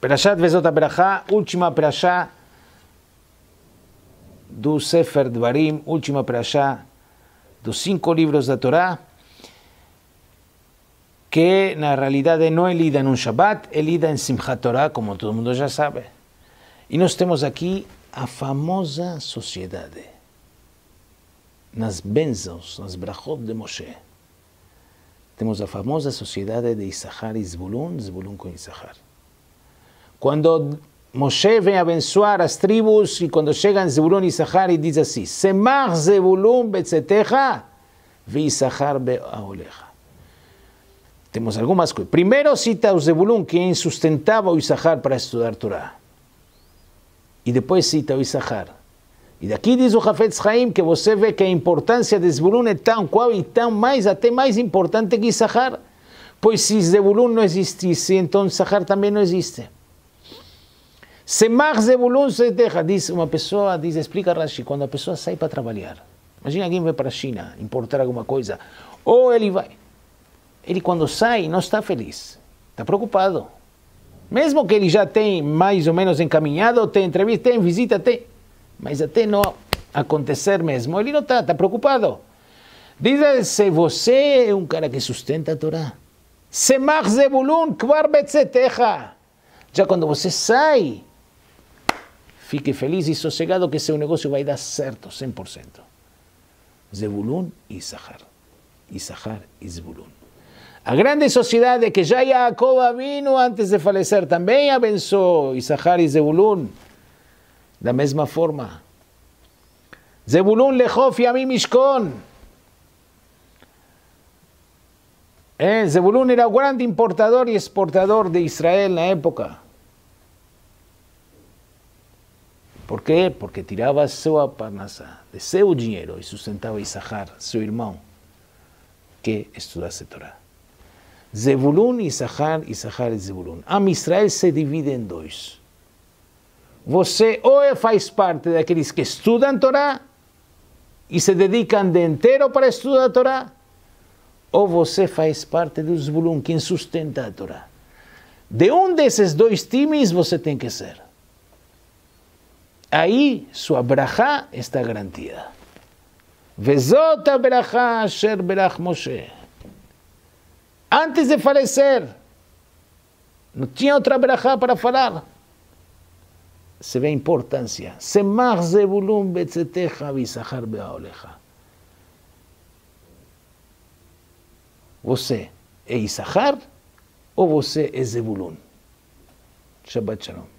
Perashat Vezot Perajá, última Perashá du Sefer Dvarim, última Perashá dos cinco libros de Torá, que en la realidad no elida en un Shabbat, elida en Simchat Torah, como todo el mundo ya sabe. Y nos tenemos aquí a famosa sociedad, las benzos, las brajot de Moshe. Tenemos la famosa sociedad de Isahar y Zbulun, Zbulun con Isahar. Quando Moshe vem abençoar as tribos e quando chegam Zebulun e Issachar e diz assim: Semar Zebulun betzetecha vi Issachar beaolecha. Temos algumas coisas. Primeiro cita o Zebulun, quem sustentava o Issachar para estudar Torá. E depois cita o Issachar. E daqui diz o Hafetz Haim que você vê que a importância de Zebulun é tão qual e tão mais, até mais importante que Issachar. Pois se Zebulun não existisse, então Issachar também não existe. Semach Zebulun Seteja, diz uma pessoa, diz, explica Rashi, quando a pessoa sai para trabalhar, imagina alguém vai para a China importar alguma coisa, ou ele vai, ele quando sai não está feliz, está preocupado. Mesmo que ele já tem mais ou menos encaminhado, tem entrevista, tem visita, tem, mas até não acontecer mesmo, ele não está, está preocupado. Diz, se você é um cara que sustenta a Torá, Semach Zebulun Kvar Betzeteja, já quando você sai, Fique feliz y sosegado... que ese negocio a va a dar cierto... 100%. Zebulun y Zahar. Y Zahar y Zebulun. A grande de que ya Jacob vino antes de falecer también y Isahar y Zebulun de la misma forma. Zebulun lechof a mishkon. Eh, Zebulun era un gran importador y exportador de Israel en la época. Por quê? Porque tirava a sua parnassá, de seu dinheiro, e sustentava Isahar, seu irmão, que estudasse Torá. Zebulun e Isahar, Isahar e Zebulun. A Israel se divide em dois. Você ou é faz parte daqueles que estudam Torá e se dedicam de inteiro para estudar a Torá, ou você faz parte do Zebulun, quem sustenta a Torá. De um desses dois times você tem que ser. ahí su abraja está garantida. Vezot abraja, asher berach Moshe. Antes de fallecer no tenía otra abraja para falar. Se ve importancia. importância. Semach zebulum betzetecha visachar beaolecha. Você é e Isachar ou você é e Zebulun? Shabbat Shalom.